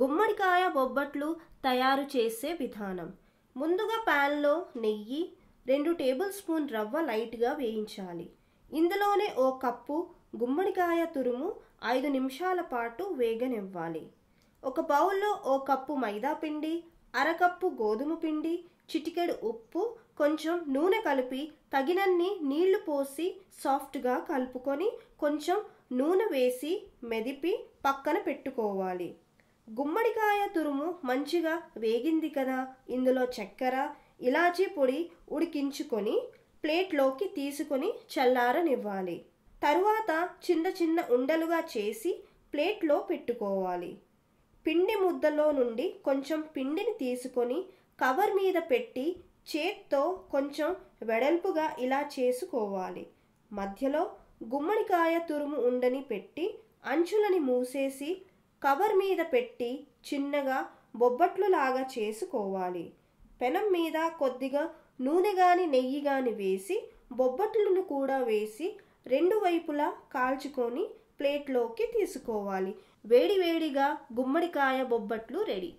గుమ్మడికాయ బొబ్బట్లు తయారు చేసే విధానం ముందుగా ప్యాన్లో నెయ్యి రెండు టేబుల్ స్పూన్ రవ్వ లైట్గా వేయించాలి ఇందులోనే ఓ కప్పు గుమ్మడికాయ తురుము ఐదు నిమిషాల పాటు వేగనివ్వాలి ఒక బౌల్లో ఓ కప్పు మైదా పిండి అరకప్పు గోధుమ పిండి చిటికెడు ఉప్పు కొంచెం నూనె కలిపి తగినన్ని నీళ్లు పోసి సాఫ్ట్గా కలుపుకొని కొంచెం నూనె వేసి మెదిపి పక్కన పెట్టుకోవాలి గుమ్మడికాయ తురుము మంచిగా వేగింది కదా ఇందులో చక్కెర ఇలాచీ పొడి ఉడికించుకొని ప్లేట్లోకి తీసుకొని చల్లారనివ్వాలి తరువాత చిన్న చిన్న ఉండలుగా చేసి ప్లేట్లో పెట్టుకోవాలి పిండి ముద్దలో నుండి కొంచెం పిండిని తీసుకొని కవర్ మీద పెట్టి చేత్తో కొంచెం వెడల్పుగా ఇలా చేసుకోవాలి మధ్యలో గుమ్మడికాయ తురుము ఉండని పెట్టి అంచులని మూసేసి కవర్ మీద పెట్టి చిన్నగా బొబ్బట్లు లాగా చేసుకోవాలి పెనం మీద కొద్దిగా నూనె గాని నెయ్యి గాని వేసి బొబ్బట్లను కూడా వేసి రెండు వైపులా కాల్చుకొని ప్లేట్లోకి తీసుకోవాలి వేడివేడిగా గుమ్మడికాయ బొబ్బట్లు రెడీ